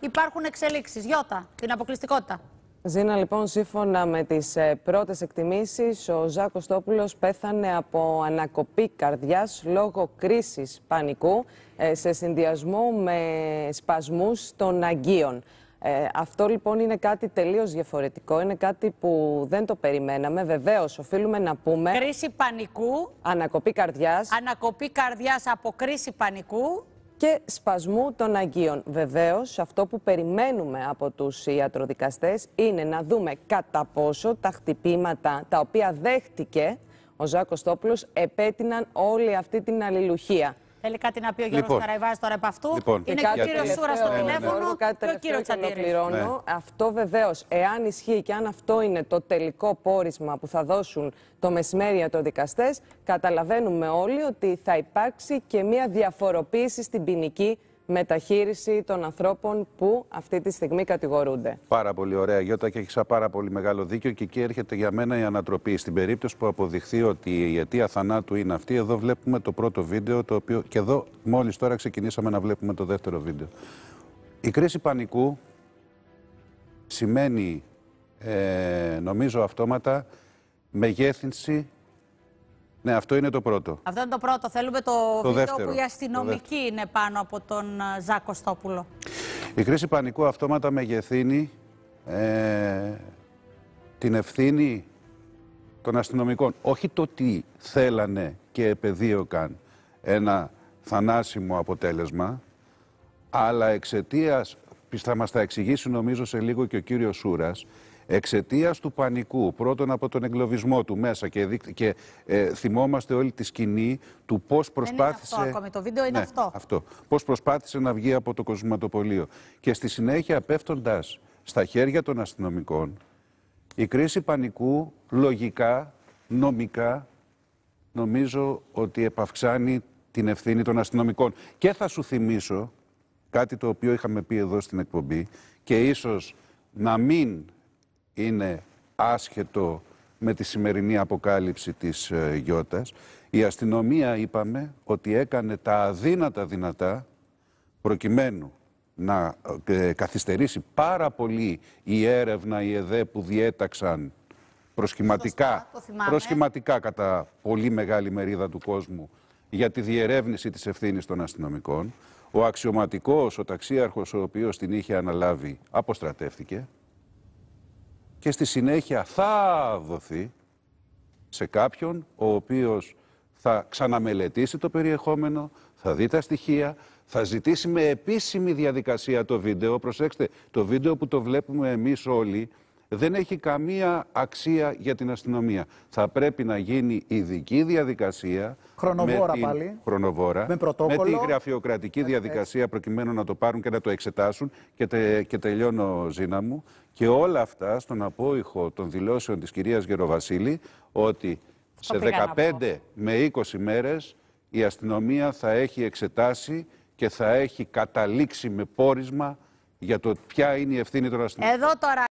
υπάρχουν εξελίξεις. Γιώτα, την αποκλειστικότητα. Ζήνα, λοιπόν, σύμφωνα με τις ε, πρώτες εκτιμήσεις, ο Ζάκο Στόπουλος πέθανε από ανακοπή καρδιάς λόγω κρίσης πανικού ε, σε συνδυασμό με σπασμούς των αγκίων. Ε, αυτό λοιπόν είναι κάτι τελείως διαφορετικό. Είναι κάτι που δεν το περιμέναμε. Βεβαίως, οφείλουμε να πούμε. Κρίση πανικού. Ανακοπή καρδιάς. Ανακοπή καρδιάς από κρίση πανικού και σπασμού των αγκίων. Βεβαίως, αυτό που περιμένουμε από τους ιατροδικαστές είναι να δούμε κατά πόσο τα χτυπήματα τα οποία δέχτηκε ο Ζάκος Τόπουλο επέτειναν όλη αυτή την αλληλουχία. Θέλει κάτι να πει ο Γιώργος λοιπόν. τώρα από αυτού. Λοιπόν. Είναι και, ο κύριο Σούρα στο ε, ναι. τηλέφωνο και ο κύριο ναι. Αυτό βεβαίως, εάν ισχύει και αν αυτό είναι το τελικό πόρισμα που θα δώσουν το μεσημέρι για το δικαστέ, καταλαβαίνουμε όλοι ότι θα υπάρξει και μια διαφοροποίηση στην ποινική μεταχείριση των ανθρώπων που αυτή τη στιγμή κατηγορούνται. Πάρα πολύ ωραία Γιώτα και έχεις πάρα πολύ μεγάλο δίκιο και εκεί έρχεται για μένα η ανατροπή. Στην περίπτωση που αποδειχθεί ότι η αιτία θανάτου είναι αυτή, εδώ βλέπουμε το πρώτο βίντεο το οποίο και εδώ μόλις τώρα ξεκινήσαμε να βλέπουμε το δεύτερο βίντεο. Η κρίση πανικού σημαίνει ε, νομίζω αυτόματα μεγέθυνση ναι, αυτό είναι το πρώτο. Αυτό είναι το πρώτο. Θέλουμε το, βίντεο που η αστυνομική είναι πάνω από τον ε, Ζάκο Κωστόπουλο. Η κρίση πανικού αυτόματα μεγεθύνει ε, την ευθύνη των αστυνομικών. Όχι το τι θέλανε και επεδίωκαν ένα θανάσιμο αποτέλεσμα, αλλά εξαιτίας, θα μας τα εξηγήσει νομίζω σε λίγο και ο κύριος Σούρας, Εξαιτίας του πανικού, πρώτον από τον εγκλωβισμό του μέσα και, και ε, θυμόμαστε όλη τη σκηνή του πώς προσπάθησε. το βίντεο είναι ναι, αυτό. Πώς προσπάθησε να βγει από το κοσματοπολείο. Και στη συνέχεια, πέφτοντας στα χέρια των αστυνομικών, η κρίση πανικού λογικά, νομικά, νομίζω ότι επαυξάνει την ευθύνη των αστυνομικών. Και θα σου θυμίσω κάτι το οποίο είχαμε πει εδώ στην εκπομπή και ίσως να μην είναι άσχετο με τη σημερινή αποκάλυψη της ε, Γιώτας. Η αστυνομία είπαμε ότι έκανε τα αδύνατα δυνατά προκειμένου να ε, καθυστερήσει πάρα πολύ η έρευνα, η ΕΔΕ που διέταξαν προσχηματικά, προσχηματικά κατά πολύ μεγάλη μερίδα του κόσμου για τη διερεύνηση της ευθύνης των αστυνομικών. Ο αξιωματικός, ο ταξίαρχος ο οποίος την είχε αναλάβει, αποστρατεύτηκε και στη συνέχεια θα δοθεί σε κάποιον ο οποίος θα ξαναμελετήσει το περιεχόμενο, θα δει τα στοιχεία, θα ζητήσει με επίσημη διαδικασία το βίντεο. Προσέξτε, το βίντεο που το βλέπουμε εμείς όλοι δεν έχει καμία αξία για την αστυνομία. Θα πρέπει να γίνει ειδική διαδικασία. Χρονοβόρα πάλι. Χρονοβόρα. Με πρωτόκολλο. Με τη γραφειοκρατική ε, ε, διαδικασία ε. προκειμένου να το πάρουν και να το εξετάσουν. Και, τε... και τελειώνω, Ζήνα μου. Και όλα αυτά στον απόϊχο των δηλώσεων της κυρίας Γεροβασίλη ότι σε 15 με 20 μέρες η αστυνομία θα έχει εξετάσει και θα έχει καταλήξει με πόρισμα για το ποια είναι η ευθύνη των αστυνομικών. Εδώ